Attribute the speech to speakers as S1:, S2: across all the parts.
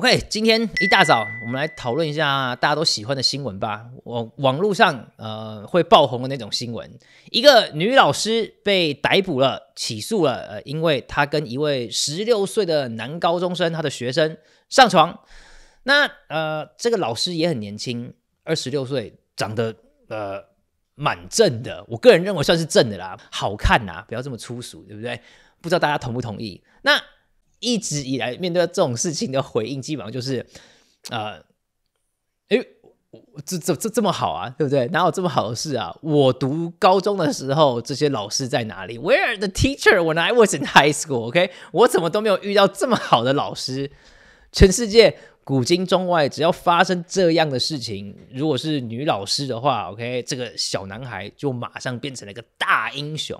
S1: OK，今天一大早，我们来讨论一下大家都喜欢的新闻吧。网网络上，呃，会爆红的那种新闻，一个女老师被逮捕了，起诉了，呃，因为她跟一位十六岁的男高中生，她的学生上床。那呃，这个老师也很年轻，二十六岁，长得呃蛮正的。我个人认为算是正的啦，好看呐，不要这么粗俗，对不对？不知道大家同不同意？那。一直以来面对这种事情的回应，基本上就是，呃，哎，这这这这么好啊，对不对？哪有这么好的事啊？我读高中的时候，这些老师在哪里？Where the teacher when I was in high school？OK，我怎么都没有遇到这么好的老师。全世界古今中外，只要发生这样的事情，如果是女老师的话，OK，这个小男孩就马上变成了一个大英雄。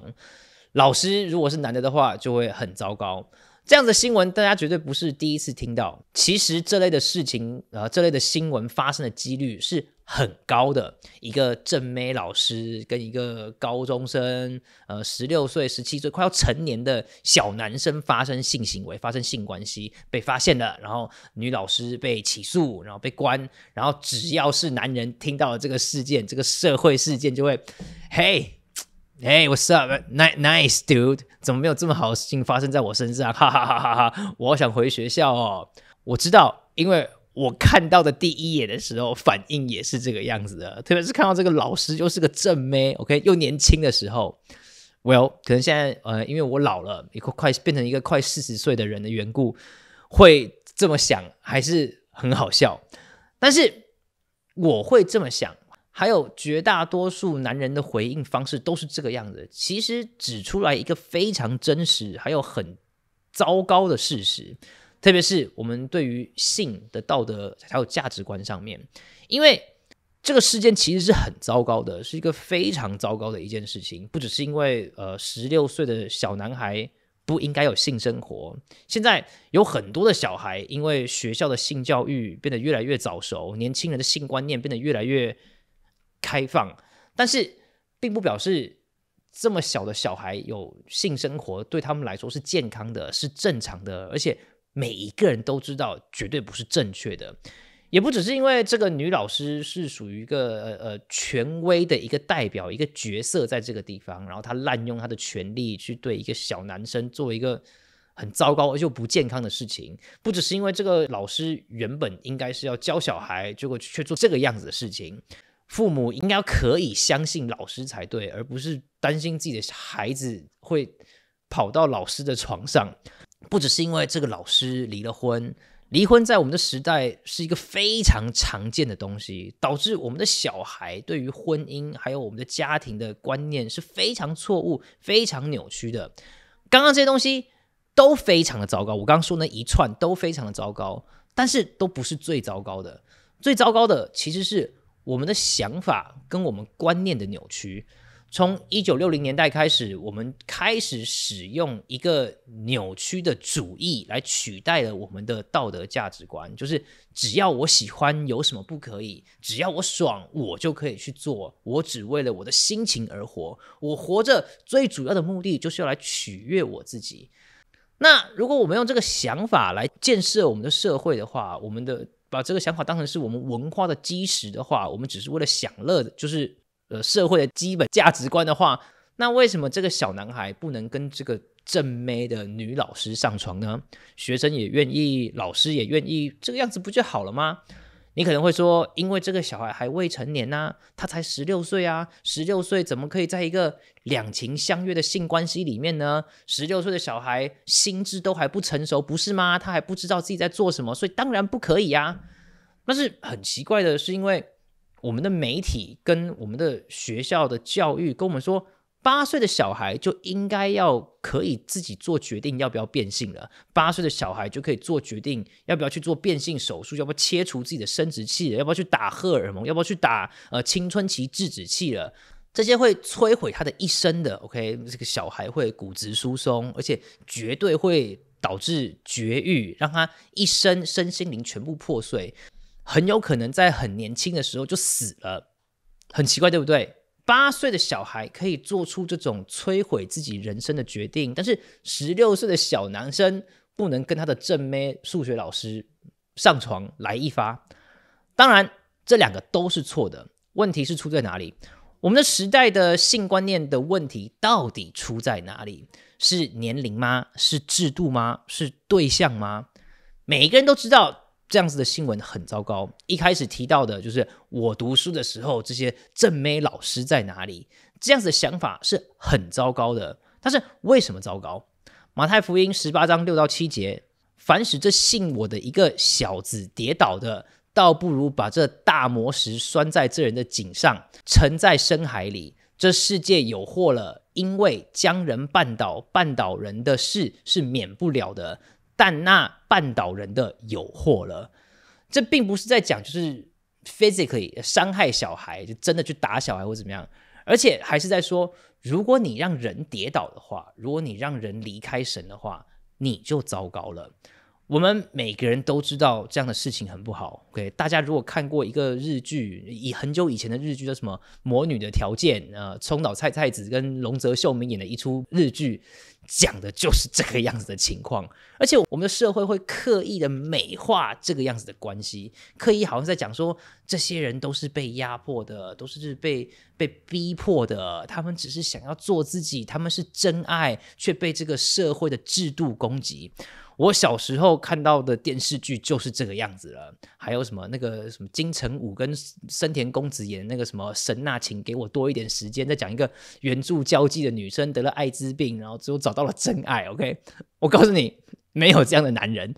S1: 老师如果是男的的话，就会很糟糕。这样的新闻，大家绝对不是第一次听到。其实这类的事情，呃，这类的新闻发生的几率是很高的。一个正妹老师跟一个高中生，呃，十六岁、十七岁快要成年的小男生发生性行为、发生性关系，被发现了，然后女老师被起诉，然后被关。然后只要是男人听到了这个事件，这个社会事件就会，嘿。哎，What's up? Nice, dude. 怎么没有这么好的事情发生在我身上？哈哈哈哈哈我我想回学校哦。我知道，因为我看到的第一眼的时候，反应也是这个样子的。特别是看到这个老师又是个正妹，OK，又年轻的时候，Well，可能现在呃，因为我老了，一个快变成一个快四十岁的人的缘故，会这么想，还是很好笑。但是我会这么想。还有绝大多数男人的回应方式都是这个样子。其实指出来一个非常真实，还有很糟糕的事实，特别是我们对于性的道德还有价值观上面，因为这个事件其实是很糟糕的，是一个非常糟糕的一件事情。不只是因为呃，十六岁的小男孩不应该有性生活，现在有很多的小孩因为学校的性教育变得越来越早熟，年轻人的性观念变得越来越。开放，但是并不表示这么小的小孩有性生活对他们来说是健康的、是正常的，而且每一个人都知道绝对不是正确的。也不只是因为这个女老师是属于一个呃呃权威的一个代表、一个角色在这个地方，然后她滥用她的权利去对一个小男生做一个很糟糕而且不健康的事情。不只是因为这个老师原本应该是要教小孩，结果却做这个样子的事情。父母应该可以相信老师才对，而不是担心自己的孩子会跑到老师的床上。不只是因为这个老师离了婚，离婚在我们的时代是一个非常常见的东西，导致我们的小孩对于婚姻还有我们的家庭的观念是非常错误、非常扭曲的。刚刚这些东西都非常的糟糕，我刚刚说那一串都非常的糟糕，但是都不是最糟糕的，最糟糕的其实是。我们的想法跟我们观念的扭曲，从一九六零年代开始，我们开始使用一个扭曲的主义来取代了我们的道德价值观，就是只要我喜欢有什么不可以，只要我爽我就可以去做，我只为了我的心情而活，我活着最主要的目的就是要来取悦我自己。那如果我们用这个想法来建设我们的社会的话，我们的。把这个想法当成是我们文化的基石的话，我们只是为了享乐，就是呃社会的基本价值观的话，那为什么这个小男孩不能跟这个正妹的女老师上床呢？学生也愿意，老师也愿意，这个样子不就好了吗？你可能会说，因为这个小孩还未成年呐，他才十六岁啊，十六岁怎么可以在一个两情相悦的性关系里面呢？十六岁的小孩心智都还不成熟，不是吗？他还不知道自己在做什么，所以当然不可以啊。但是很奇怪的是，因为我们的媒体跟我们的学校的教育跟我们说。八岁的小孩就应该要可以自己做决定要不要变性了。八岁的小孩就可以做决定要不要去做变性手术，要不要切除自己的生殖器，要不要去打荷尔蒙，要不要去打呃青春期制止器了。这些会摧毁他的一生的。OK，这个小孩会骨质疏松，而且绝对会导致绝育，让他一生身心灵全部破碎，很有可能在很年轻的时候就死了。很奇怪，对不对？八岁的小孩可以做出这种摧毁自己人生的决定，但是十六岁的小男生不能跟他的正妹数学老师上床来一发。当然，这两个都是错的。问题是出在哪里？我们的时代的性观念的问题到底出在哪里？是年龄吗？是制度吗？是对象吗？每一个人都知道。这样子的新闻很糟糕。一开始提到的就是我读书的时候，这些正妹老师在哪里？这样子的想法是很糟糕的。但是为什么糟糕？马太福音十八章六到七节：凡使这信我的一个小子跌倒的，倒不如把这大磨石拴在这人的颈上，沉在深海里。这世界有祸了，因为将人绊倒、绊倒人的事是免不了的。但那绊倒人的有祸了。这并不是在讲就是 physically 伤害小孩，就真的去打小孩或怎么样，而且还是在说，如果你让人跌倒的话，如果你让人离开神的话，你就糟糕了。我们每个人都知道这样的事情很不好。OK，大家如果看过一个日剧，以很久以前的日剧叫什么《魔女的条件》，呃，冲岛菜菜子跟龙泽秀明演的一出日剧，讲的就是这个样子的情况。而且我们的社会会刻意的美化这个样子的关系，刻意好像在讲说，这些人都是被压迫的，都是被被逼迫的，他们只是想要做自己，他们是真爱，却被这个社会的制度攻击。我小时候看到的电视剧就是这个样子了，还有什么那个什么金城武跟森田公子演的那个什么神那，请给我多一点时间，再讲一个援助交际的女生得了艾滋病，然后最后找到了真爱。OK，我告诉你，没有这样的男人。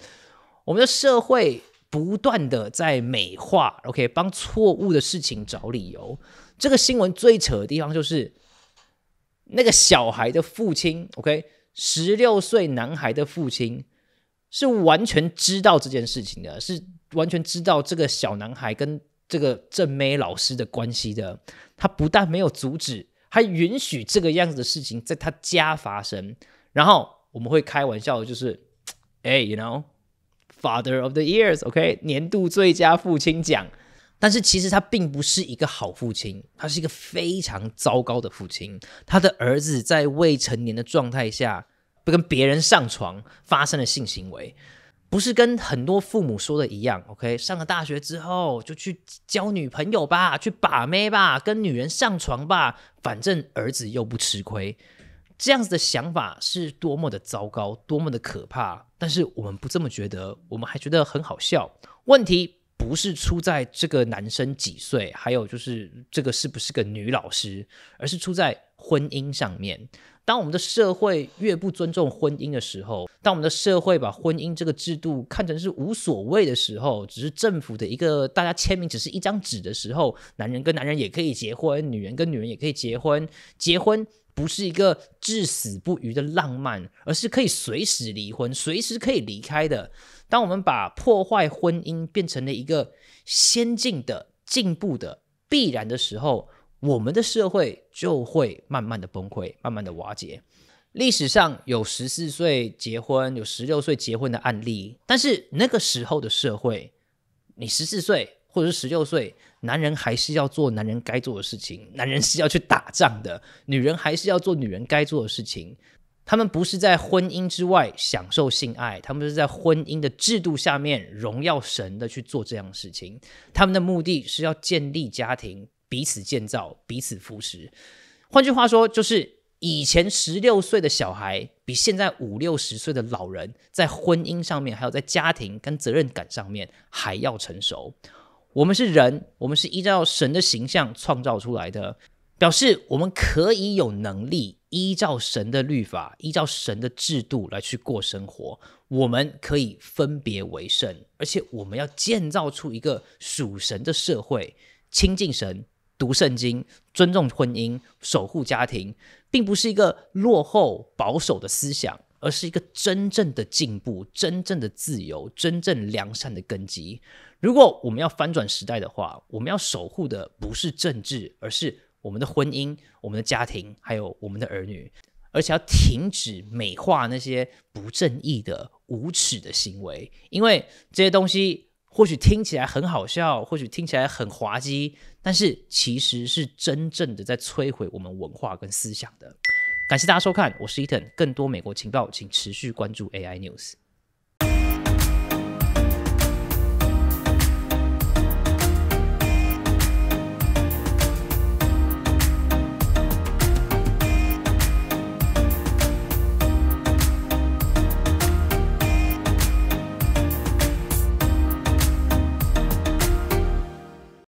S1: 我们的社会不断的在美化，OK，帮错误的事情找理由。这个新闻最扯的地方就是那个小孩的父亲，OK，十六岁男孩的父亲。是完全知道这件事情的，是完全知道这个小男孩跟这个正妹老师的关系的。他不但没有阻止，还允许这个样子的事情在他家发生。然后我们会开玩笑，就是，哎，you know，Father of the Year's OK，年度最佳父亲奖。但是其实他并不是一个好父亲，他是一个非常糟糕的父亲。他的儿子在未成年的状态下。不跟别人上床发生了性行为，不是跟很多父母说的一样。OK，上了大学之后就去交女朋友吧，去把妹吧，跟女人上床吧，反正儿子又不吃亏。这样子的想法是多么的糟糕，多么的可怕。但是我们不这么觉得，我们还觉得很好笑。问题。不是出在这个男生几岁，还有就是这个是不是个女老师，而是出在婚姻上面。当我们的社会越不尊重婚姻的时候，当我们的社会把婚姻这个制度看成是无所谓的时候，只是政府的一个大家签名，只是一张纸的时候，男人跟男人也可以结婚，女人跟女人也可以结婚，结婚。不是一个至死不渝的浪漫，而是可以随时离婚、随时可以离开的。当我们把破坏婚姻变成了一个先进的、进步的、必然的时候，我们的社会就会慢慢的崩溃、慢慢的瓦解。历史上有十四岁结婚、有十六岁结婚的案例，但是那个时候的社会，你十四岁或者是十六岁。男人还是要做男人该做的事情，男人是要去打仗的；女人还是要做女人该做的事情。他们不是在婚姻之外享受性爱，他们是在婚姻的制度下面荣耀神的去做这样的事情。他们的目的是要建立家庭，彼此建造，彼此扶持。换句话说，就是以前十六岁的小孩比现在五六十岁的老人在婚姻上面，还有在家庭跟责任感上面还要成熟。我们是人，我们是依照神的形象创造出来的，表示我们可以有能力依照神的律法、依照神的制度来去过生活。我们可以分别为圣，而且我们要建造出一个属神的社会，亲近神、读圣经、尊重婚姻、守护家庭，并不是一个落后保守的思想。而是一个真正的进步、真正的自由、真正良善的根基。如果我们要翻转时代的话，我们要守护的不是政治，而是我们的婚姻、我们的家庭，还有我们的儿女。而且要停止美化那些不正义的、无耻的行为，因为这些东西或许听起来很好笑，或许听起来很滑稽，但是其实是真正的在摧毁我们文化跟思想的。感谢大家收看，我是伊藤。更多美国情报，请持续关注 AI News。